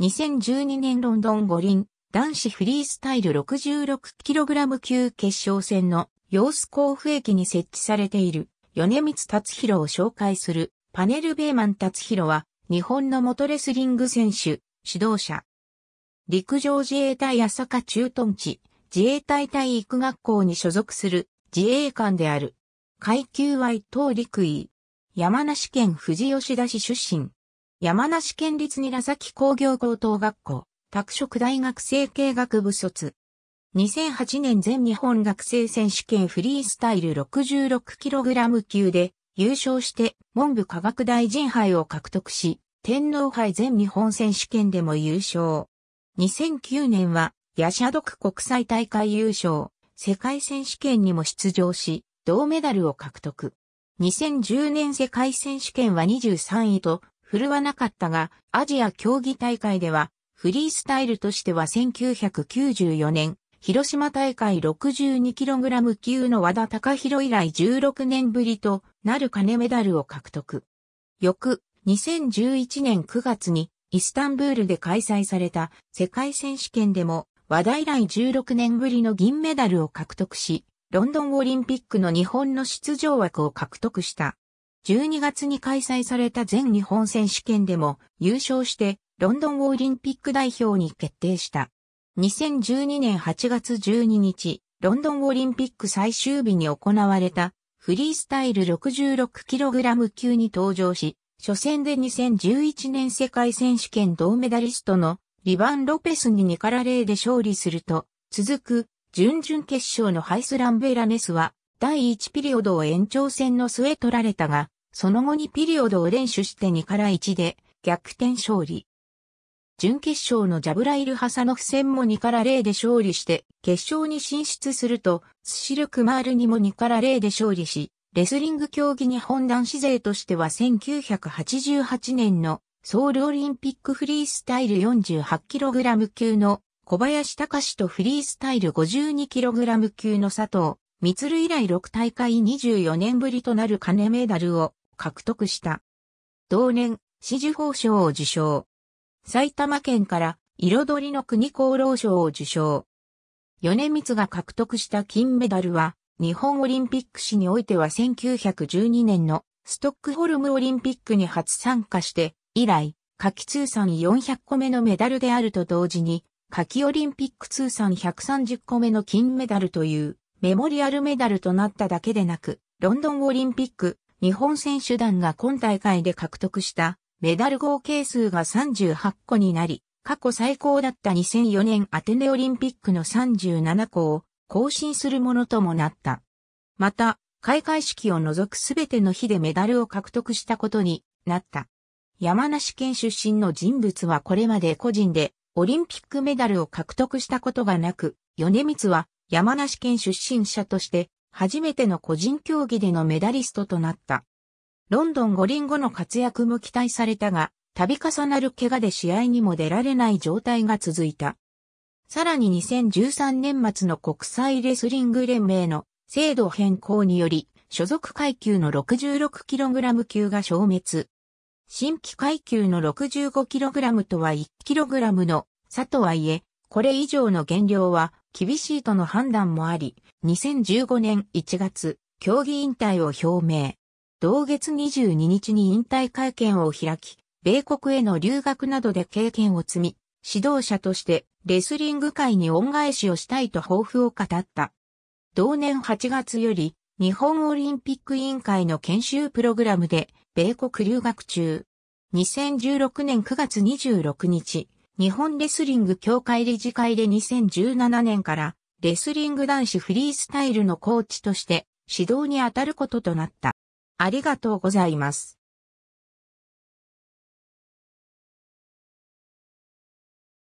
2012年ロンドン五輪男子フリースタイル 66kg 級決勝戦の様子甲府駅に設置されている米光達弘を紹介するパネルベーマン達弘は日本の元レスリング選手、指導者。陸上自衛隊朝霞駐屯地、自衛隊体育学校に所属する自衛官である。階級は伊陸尉。山梨県富士吉田市出身。山梨県立韮崎工業高等学校、拓殖大学生経学部卒。2008年全日本学生選手権フリースタイル 66kg 級で優勝して文部科学大臣杯を獲得し、天皇杯全日本選手権でも優勝。2009年は、ヤシャドク国際大会優勝、世界選手権にも出場し、銅メダルを獲得。2010年世界選手権は23位と振るわなかったが、アジア競技大会では、フリースタイルとしては1994年、広島大会 62kg 級の和田隆弘以来16年ぶりとなる金メダルを獲得。翌2011年9月にイスタンブールで開催された世界選手権でも和田以来16年ぶりの銀メダルを獲得し、ロンドンオリンピックの日本の出場枠を獲得した。12月に開催された全日本選手権でも優勝してロンドンオリンピック代表に決定した。2012年8月12日、ロンドンオリンピック最終日に行われたフリースタイル 66kg 級に登場し、初戦で2011年世界選手権銅メダリストのリバン・ロペスに2から0で勝利すると、続く準々決勝のハイスランベラネスは第1ピリオドを延長戦の末取られたが、その後にピリオドを連取して2から1で逆転勝利。準決勝のジャブライル・ハサノフ戦も2から0で勝利して、決勝に進出すると、スシル・クマールにも2から0で勝利し、レスリング競技日本男子勢としては1988年のソウルオリンピックフリースタイル 48kg 級の小林隆とフリースタイル 52kg 級の佐藤、三以来6大会24年ぶりとなる金メダルを獲得した。同年、紫綬褒章を受賞。埼玉県から彩りの国厚労賞を受賞。米光が獲得した金メダルは、日本オリンピック史においては1912年のストックホルムオリンピックに初参加して、以来、夏季通算400個目のメダルであると同時に、夏季オリンピック通算130個目の金メダルというメモリアルメダルとなっただけでなく、ロンドンオリンピック、日本選手団が今大会で獲得したメダル合計数が38個になり、過去最高だった2004年アテネオリンピックの37個を更新するものともなった。また、開会式を除くすべての日でメダルを獲得したことになった。山梨県出身の人物はこれまで個人でオリンピックメダルを獲得したことがなく、米光は山梨県出身者として初めての個人競技でのメダリストとなった。ロンドン五輪後の活躍も期待されたが、度重なる怪我で試合にも出られない状態が続いた。さらに2013年末の国際レスリング連盟の制度変更により、所属階級の 66kg 級が消滅。新規階級の 65kg とは 1kg の差とはいえ、これ以上の減量は厳しいとの判断もあり、2015年1月、競技引退を表明。同月22日に引退会見を開き、米国への留学などで経験を積み、指導者としてレスリング界に恩返しをしたいと抱負を語った。同年8月より、日本オリンピック委員会の研修プログラムで、米国留学中。2016年9月26日、日本レスリング協会理事会で2017年からレスリング男子フリースタイルのコーチとして指導に当たることとなった。ありがとうございます。